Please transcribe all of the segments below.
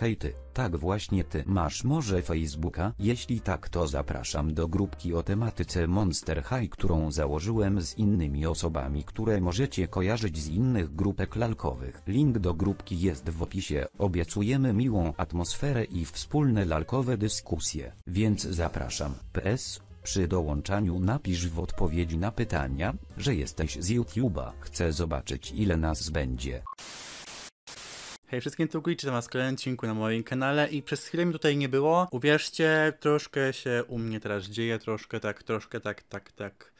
Hej ty, tak właśnie ty masz może Facebooka? Jeśli tak to zapraszam do grupki o tematyce Monster High, którą założyłem z innymi osobami, które możecie kojarzyć z innych grupek lalkowych. Link do grupki jest w opisie. Obiecujemy miłą atmosferę i wspólne lalkowe dyskusje, więc zapraszam. PS przy dołączaniu napisz w odpowiedzi na pytania, że jesteś z YouTube'a. Chcę zobaczyć ile nas będzie. Hej wszystkim, tu Glitch, witam was w kolejnym odcinku na moim kanale i przez chwilę mi tutaj nie było. Uwierzcie, troszkę się u mnie teraz dzieje, troszkę tak, troszkę tak, tak, tak.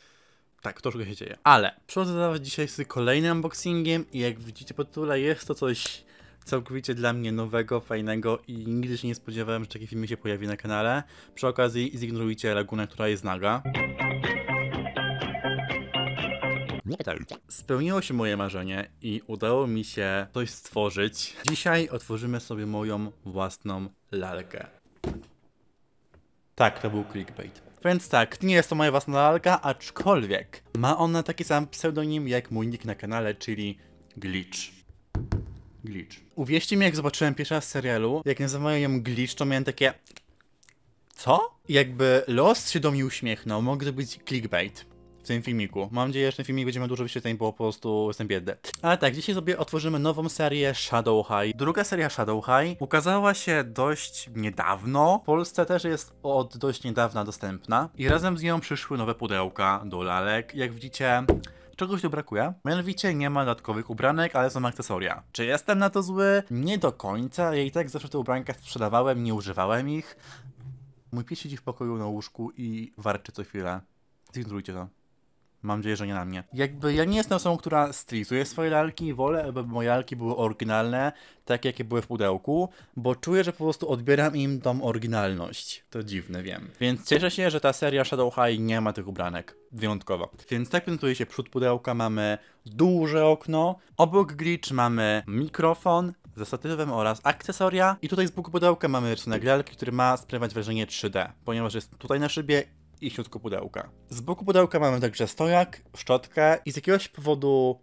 Tak, troszkę się dzieje. Ale przychodzę dzisiaj z kolejnym unboxingiem i jak widzicie po tytule jest to coś całkowicie dla mnie nowego, fajnego i nigdy się nie spodziewałem, że taki film się pojawi na kanale. Przy okazji zignorujcie lagunę, która jest naga nie Spełniło się moje marzenie i udało mi się coś stworzyć. Dzisiaj otworzymy sobie moją własną lalkę. Tak, to był clickbait. Więc tak, nie jest to moja własna lalka, aczkolwiek ma ona taki sam pseudonim jak mój nick na kanale, czyli Glitch. Glitch. Uwierzcie mi, jak zobaczyłem pierwszy raz serialu, jak nazywają ją Glitch, to miałem takie... Co? Jakby los się do mnie uśmiechnął, mogę to być clickbait w tym filmiku. Mam nadzieję, że ten filmik będzie miał dużo wyświetleń, bo po prostu jestem biedny. Ale tak, dzisiaj sobie otworzymy nową serię Shadow High. Druga seria Shadow High ukazała się dość niedawno. W Polsce też jest od dość niedawna dostępna. I razem z nią przyszły nowe pudełka do lalek. Jak widzicie, czegoś tu brakuje. Mianowicie nie ma dodatkowych ubranek, ale są akcesoria. Czy jestem na to zły? Nie do końca. Ja i tak zawsze te ubranka sprzedawałem, nie używałem ich. Mój pies siedzi w pokoju na łóżku i warczy co chwilę. Zignorujcie to. Mam nadzieję, że nie na mnie. Jakby ja nie jestem osobą, która stylizuje swoje lalki, wolę, aby moje lalki były oryginalne, takie jakie były w pudełku, bo czuję, że po prostu odbieram im tą oryginalność. To dziwne, wiem. Więc cieszę się, że ta seria Shadow High nie ma tych ubranek. Wyjątkowo. Więc tak prezentuje się przód pudełka, mamy duże okno, obok glitch mamy mikrofon, ze statywem oraz akcesoria. I tutaj z boku pudełka mamy rysunek lalki, który ma sprawiać wrażenie 3D, ponieważ jest tutaj na szybie i w środku pudełka. Z boku pudełka mamy także stojak, szczotkę i z jakiegoś powodu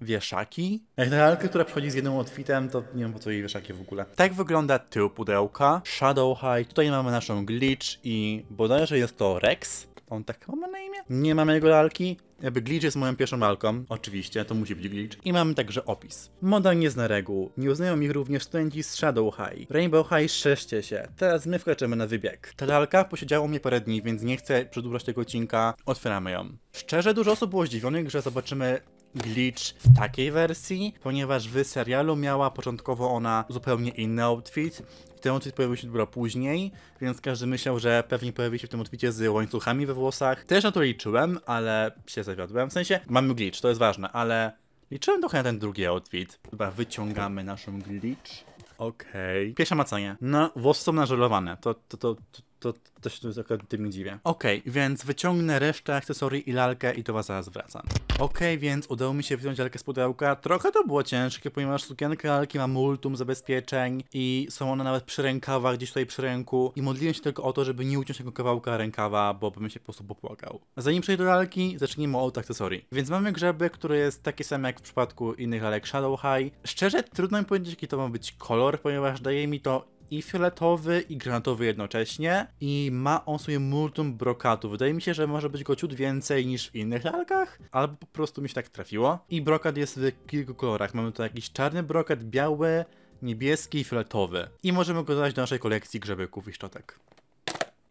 wieszaki. Jak na lalkę, która przychodzi z jednym outfitem, to nie wiem po co jej wieszaki w ogóle. Tak wygląda tył pudełka. Shadow High. Tutaj mamy naszą glitch i bodajże jest to Rex on tak ma na imię? Nie mamy jego lalki. Jakby glitch jest moją pierwszą lalką. Oczywiście, to musi być glitch. I mamy także opis. Moda nie zna reguł. Nie uznają ich również studenci z Shadow High. Rainbow High szczęście się. Teraz my wkraczamy na wybieg. Ta lalka posiedziała mnie parę dni, więc nie chcę przedłużać tego odcinka. Otwieramy ją. Szczerze dużo osób było zdziwionych, że zobaczymy glitch w takiej wersji, ponieważ w serialu miała początkowo ona zupełnie inny outfit. ten outfit pojawił się dopiero później, więc każdy myślał, że pewnie pojawi się w tym outfitie z łańcuchami we włosach. Też na to liczyłem, ale się zawiodłem. W sensie, mamy glitch, to jest ważne, ale liczyłem trochę na ten drugi outfit. Chyba wyciągamy naszą glitch. Okej. Okay. Pierwsza macanie. No, włosy są nażelowane. To, to, to, to to się akurat tym nie dziwię. Okej, okay, więc wyciągnę resztę akcesorii i lalkę i to was zaraz wracam. Okej, okay, więc udało mi się wyjąć lalkę z pudełka. Trochę to było ciężkie, ponieważ sukienka lalki ma multum zabezpieczeń i są one nawet przy rękawach, gdzieś tutaj przy ręku i modliłem się tylko o to, żeby nie uciąć tego kawałka rękawa, bo bym się po prostu popłakał. Zanim przejdę do lalki, zacznijmy od akcesorii. Więc mamy grzeby, który jest taki sam jak w przypadku innych lalek Shadow High. Szczerze, trudno mi powiedzieć, jaki to ma być kolor, ponieważ daje mi to i fioletowy, i granatowy jednocześnie. I ma on sobie multum brokatu. Wydaje mi się, że może być go ciut więcej niż w innych lalkach, albo po prostu mi się tak trafiło. I brokat jest w kilku kolorach. Mamy tu jakiś czarny brokat, biały, niebieski i fioletowy. I możemy go dodać do naszej kolekcji grzebyków i szczotek.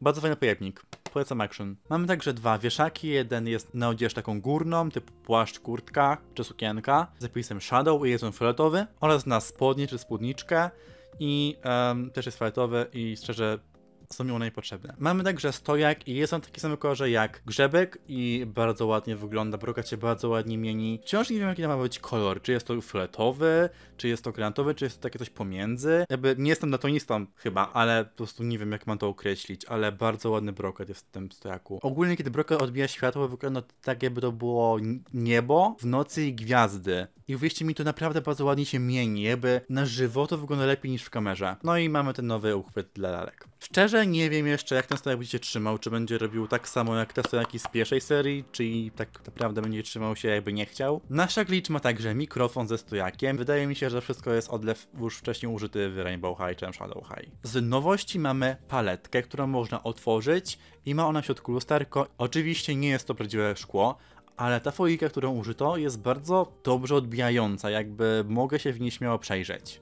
Bardzo fajny pojemnik. Polecam action. Mamy także dwa wieszaki. Jeden jest na odzież taką górną, typu płaszcz, kurtka czy sukienka z zapisem Shadow i jest on fioletowy oraz na spodnie czy spódniczkę i um, też jest fioletowy i szczerze są mi one niepotrzebne. Mamy także stojak i jest on taki sam kolorze jak grzebek i bardzo ładnie wygląda, brokat się bardzo ładnie mieni. Wciąż nie wiem jaki to ma być kolor, czy jest to fioletowy, czy jest to granatowy, czy jest to takie coś pomiędzy. Jakby nie jestem datonistą chyba, ale po prostu nie wiem jak mam to określić, ale bardzo ładny brokat jest w tym stojaku. Ogólnie kiedy brokat odbija światło wygląda tak jakby to było niebo w nocy i gwiazdy. I uwierzcie mi, to naprawdę bardzo ładnie się mieni, jakby na żywo to wygląda lepiej niż w kamerze. No i mamy ten nowy uchwyt dla lalek. Szczerze nie wiem jeszcze, jak ten stojak będzie się trzymał, czy będzie robił tak samo jak te stojaki z pierwszej serii, czy tak naprawdę będzie trzymał się jakby nie chciał. Nasza glitch ma także mikrofon ze stojakiem. Wydaje mi się, że wszystko jest odlew już wcześniej użyty w Rainbow High czy Shadow High. Z nowości mamy paletkę, którą można otworzyć i ma ona w środku lusterko. Oczywiście nie jest to prawdziwe szkło, ale ta folijka, którą użyto, jest bardzo dobrze odbijająca, jakby mogę się w niej śmiało przejrzeć.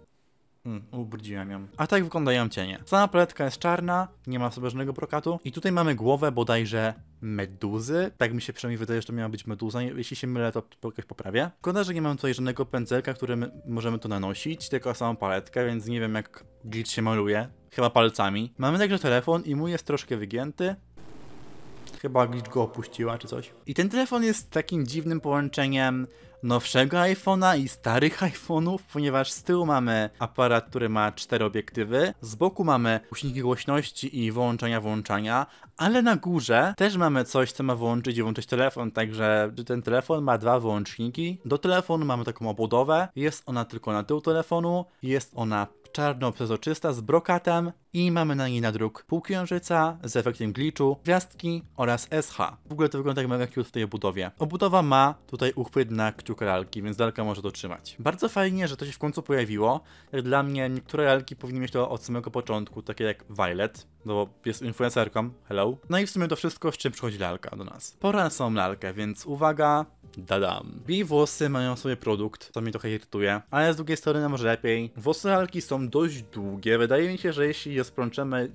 Mm, ubrudziłem ją. A tak wyglądają cienie. Sama paletka jest czarna, nie ma sobie żadnego brokatu. I tutaj mamy głowę bodajże meduzy. Tak mi się przynajmniej wydaje, że to miała być meduza. Jeśli się mylę, to jakoś poprawię. Szkoda, że nie mam tutaj żadnego pędzelka, którym możemy to nanosić, tylko samą paletkę, więc nie wiem jak glitch się maluje. Chyba palcami. Mamy także telefon i mój jest troszkę wygięty chyba gdzieś go opuściła czy coś. I ten telefon jest takim dziwnym połączeniem nowszego iPhone'a i starych iPhone'ów, ponieważ z tyłu mamy aparat, który ma cztery obiektywy, z boku mamy głośniki głośności i wyłączania włączania, ale na górze też mamy coś, co ma wyłączyć i włączyć telefon, także ten telefon ma dwa wyłączniki. Do telefonu mamy taką obudowę, jest ona tylko na tył telefonu, jest ona czarno-przezroczysta z brokatem i mamy na niej nadruk półksiężyca z efektem glitchu, gwiazdki oraz SH. W ogóle to wygląda jak mega cute w tej obudowie. Obudowa ma tutaj uchwyt na kciuka lalki, więc lalka może to trzymać. Bardzo fajnie, że to się w końcu pojawiło. Jak dla mnie niektóre lalki powinny mieć to od samego początku, takie jak Violet, no bo jest influencerką, hello. No i w sumie to wszystko, z czym przychodzi lalka do nas. Pora na samą lalkę, więc uwaga, Dadam. Bi włosy mają sobie produkt, co mnie trochę irytuje, ale z drugiej strony może lepiej. Włosy lalki są dość długie, wydaje mi się, że jeśli je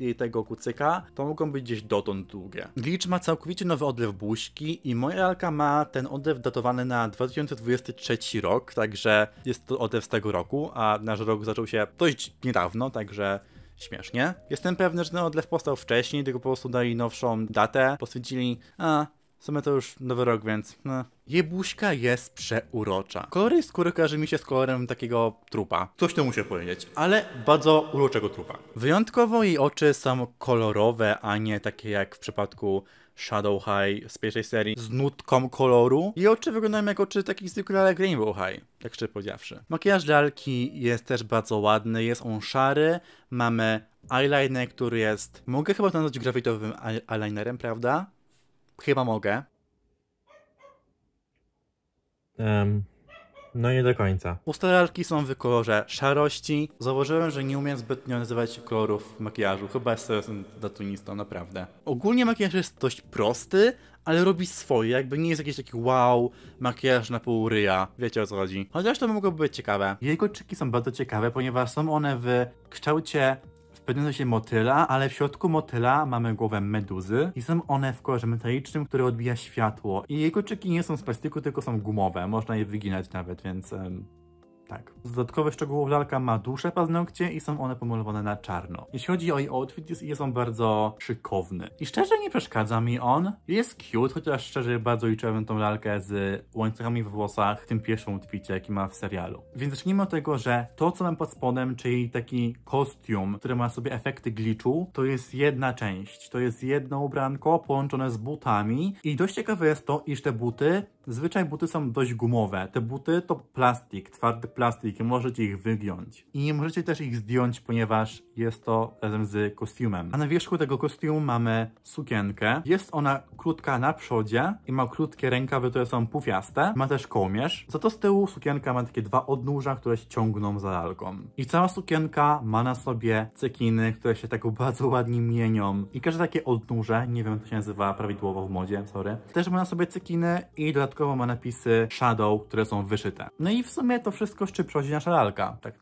jej tego kucyka, to mogą być gdzieś dotąd długie. Glitch ma całkowicie nowy odlew buźki i moja lalka ma ten odlew datowany na 2023 rok, także jest to odlew z tego roku, a nasz rok zaczął się dość niedawno, także śmiesznie. Jestem pewny, że ten odlew powstał wcześniej, tylko po prostu dali nowszą datę, poświęcili, a w sumie to już nowy rok, więc. No. Jebuśka jest przeurocza. Kolory skóry kojarzy mi się z kolorem takiego trupa. Coś to muszę powiedzieć, ale bardzo uroczego trupa. Wyjątkowo jej oczy są kolorowe, a nie takie jak w przypadku Shadow High z pierwszej serii z nutką koloru. Jej oczy wyglądają jak oczy takich cyrkularek Rainbow High, tak szczerze powiedziawszy. Makijaż lalki jest też bardzo ładny, jest on szary, mamy eyeliner, który jest, mogę chyba to nazwać grafitowym e-, eyelinerem, prawda? Chyba mogę. Um, no nie do końca. Ustalki są w kolorze szarości. Zauważyłem, że nie umiem zbytnio nazywać kolorów w makijażu. Chyba jestem datunistą, naprawdę. Ogólnie makijaż jest dość prosty, ale robi swoje, jakby nie jest jakiś taki wow, makijaż na pół ryja, wiecie o co chodzi. Chociaż to mogłoby być ciekawe. Jego czyki są bardzo ciekawe, ponieważ są one w kształcie Spędza się motyla, ale w środku motyla mamy głowę meduzy i są one w kolorze metalicznym, który odbija światło. I jej czeki nie są z plastiku, tylko są gumowe. Można je wyginać nawet, więc... Um... Tak. Z dodatkowych szczegółów lalka ma dłuższe paznokcie i są one pomalowane na czarno. Jeśli chodzi o jej outfit, jest, jest on bardzo szykowny. I szczerze nie przeszkadza mi on. Jest cute, chociaż szczerze bardzo liczyłem tą lalkę z łańcuchami w włosach w tym pierwszym outficie, jaki ma w serialu. Więc zacznijmy od tego, że to, co mam pod spodem, czyli taki kostium, który ma sobie efekty glitchu, to jest jedna część. To jest jedno ubranko połączone z butami i dość ciekawe jest to, iż te buty, zwyczaj buty są dość gumowe. Te buty to plastik, twardy plastik, możecie ich wygiąć. I nie możecie też ich zdjąć, ponieważ jest to razem z kostiumem. A na wierzchu tego kostiumu mamy sukienkę. Jest ona krótka na przodzie i ma krótkie rękawy, które są pufiaste. Ma też kołnierz. Za to z tyłu sukienka ma takie dwa odnóża, które się ciągną za lalką. I cała sukienka ma na sobie cekiny, które się tak bardzo ładnie mienią. I każde takie odnóże, nie wiem jak to się nazywa prawidłowo w modzie, sorry, też ma na sobie cekiny i dodatkowo ma napisy shadow, które są wyszyte. No i w sumie to wszystko czy przychodzi nasza lalka. Tak.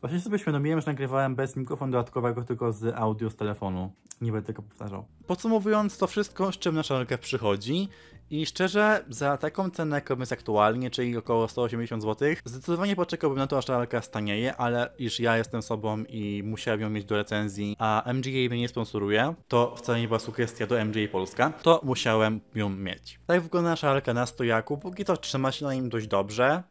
Właśnie sobie świadomiłem, że nagrywałem bez mikrofonu dodatkowego, tylko z audio z telefonu. Nie będę tego powtarzał. Podsumowując to wszystko, z czym nasza lalka przychodzi i szczerze, za taką cenę jaką jest aktualnie, czyli około 180 zł, zdecydowanie poczekałbym na to, aż ta lalka stanieje, ale iż ja jestem sobą i musiałem ją mieć do recenzji, a MGA mnie nie sponsoruje, to wcale nie była sugestia do MGA Polska, to musiałem ją mieć. Tak wygląda nasza lalka na stojaku, póki to trzyma się na nim dość dobrze,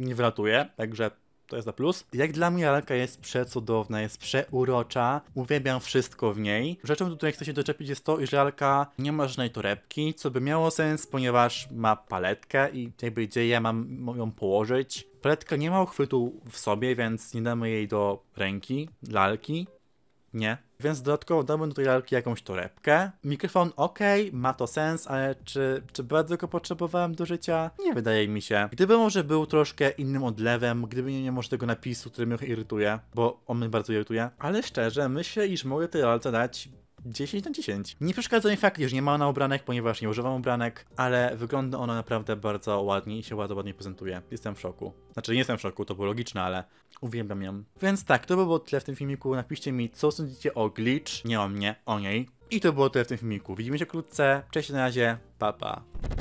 nie wylatuje, także to jest na plus. Jak dla mnie lalka jest przecudowna, jest przeurocza, uwielbiam wszystko w niej. Rzeczą, do której chcę się doczepić jest to, że lalka nie ma żadnej torebki, co by miało sens, ponieważ ma paletkę i jakby gdzie ja mam ją położyć. Paletka nie ma uchwytu w sobie, więc nie damy jej do ręki, lalki. Nie. Więc dodatkowo dałbym do tej lalki jakąś torebkę. Mikrofon ok, ma to sens, ale czy, czy bardzo go potrzebowałem do życia? Nie wydaje mi się. Gdyby może był troszkę innym odlewem, gdyby nie miał może tego napisu, który mnie irytuje, bo on mnie bardzo irytuje, ale szczerze myślę, iż mogę tej lalce dać 10 na 10. Nie przeszkadza mi fakt, że nie ma ona ubranek, ponieważ nie używam ubranek, ale wygląda ona naprawdę bardzo ładnie i się bardzo ładnie prezentuje. Jestem w szoku. Znaczy nie jestem w szoku, to było logiczne, ale uwielbiam ją. Więc tak, to by było tyle w tym filmiku. Napiszcie mi, co sądzicie o Glitch, nie o mnie, o niej. I to było tyle w tym filmiku. Widzimy się wkrótce. Cześć na razie. Pa, pa.